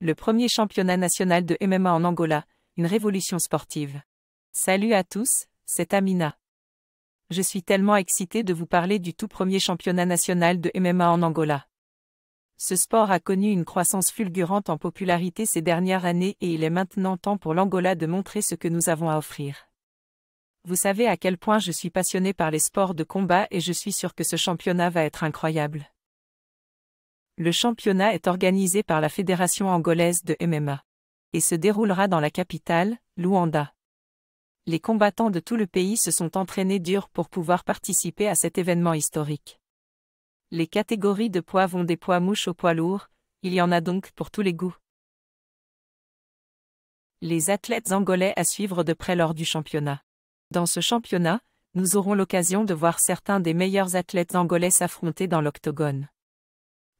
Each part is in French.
le premier championnat national de MMA en Angola, une révolution sportive. Salut à tous, c'est Amina. Je suis tellement excitée de vous parler du tout premier championnat national de MMA en Angola. Ce sport a connu une croissance fulgurante en popularité ces dernières années et il est maintenant temps pour l'Angola de montrer ce que nous avons à offrir. Vous savez à quel point je suis passionnée par les sports de combat et je suis sûre que ce championnat va être incroyable. Le championnat est organisé par la Fédération angolaise de MMA et se déroulera dans la capitale, Luanda. Les combattants de tout le pays se sont entraînés dur pour pouvoir participer à cet événement historique. Les catégories de poids vont des poids mouches aux poids lourds, il y en a donc pour tous les goûts. Les athlètes angolais à suivre de près lors du championnat. Dans ce championnat, nous aurons l'occasion de voir certains des meilleurs athlètes angolais s'affronter dans l'octogone.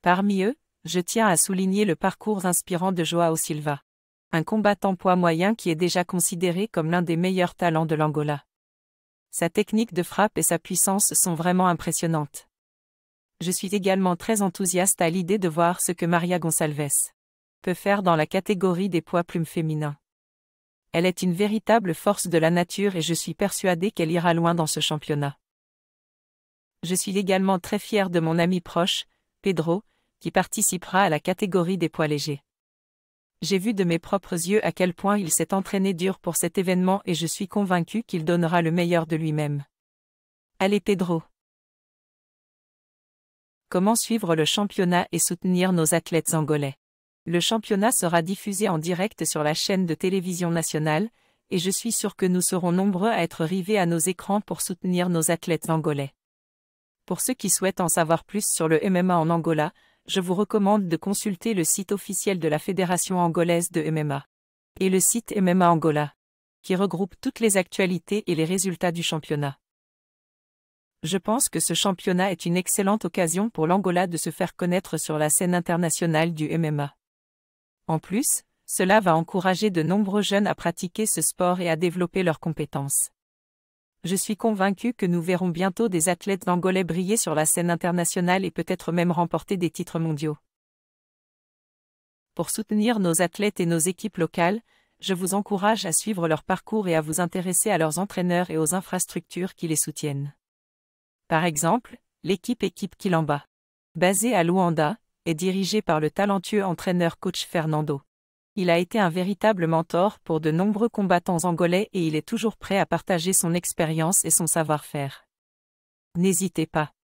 Parmi eux, je tiens à souligner le parcours inspirant de Joao Silva. Un combattant poids moyen qui est déjà considéré comme l'un des meilleurs talents de l'Angola. Sa technique de frappe et sa puissance sont vraiment impressionnantes. Je suis également très enthousiaste à l'idée de voir ce que Maria Gonçalves peut faire dans la catégorie des poids plumes féminins. Elle est une véritable force de la nature et je suis persuadée qu'elle ira loin dans ce championnat. Je suis également très fière de mon ami proche, Pedro, qui participera à la catégorie des poids légers. J'ai vu de mes propres yeux à quel point il s'est entraîné dur pour cet événement et je suis convaincu qu'il donnera le meilleur de lui-même. Allez Pedro. Comment suivre le championnat et soutenir nos athlètes angolais Le championnat sera diffusé en direct sur la chaîne de télévision nationale, et je suis sûr que nous serons nombreux à être rivés à nos écrans pour soutenir nos athlètes angolais. Pour ceux qui souhaitent en savoir plus sur le MMA en Angola, je vous recommande de consulter le site officiel de la Fédération angolaise de MMA. Et le site MMA Angola, qui regroupe toutes les actualités et les résultats du championnat. Je pense que ce championnat est une excellente occasion pour l'Angola de se faire connaître sur la scène internationale du MMA. En plus, cela va encourager de nombreux jeunes à pratiquer ce sport et à développer leurs compétences je suis convaincu que nous verrons bientôt des athlètes angolais briller sur la scène internationale et peut-être même remporter des titres mondiaux. Pour soutenir nos athlètes et nos équipes locales, je vous encourage à suivre leur parcours et à vous intéresser à leurs entraîneurs et aux infrastructures qui les soutiennent. Par exemple, l'équipe Équipe Kilamba, basée à Luanda, est dirigée par le talentueux entraîneur coach Fernando. Il a été un véritable mentor pour de nombreux combattants angolais et il est toujours prêt à partager son expérience et son savoir-faire. N'hésitez pas.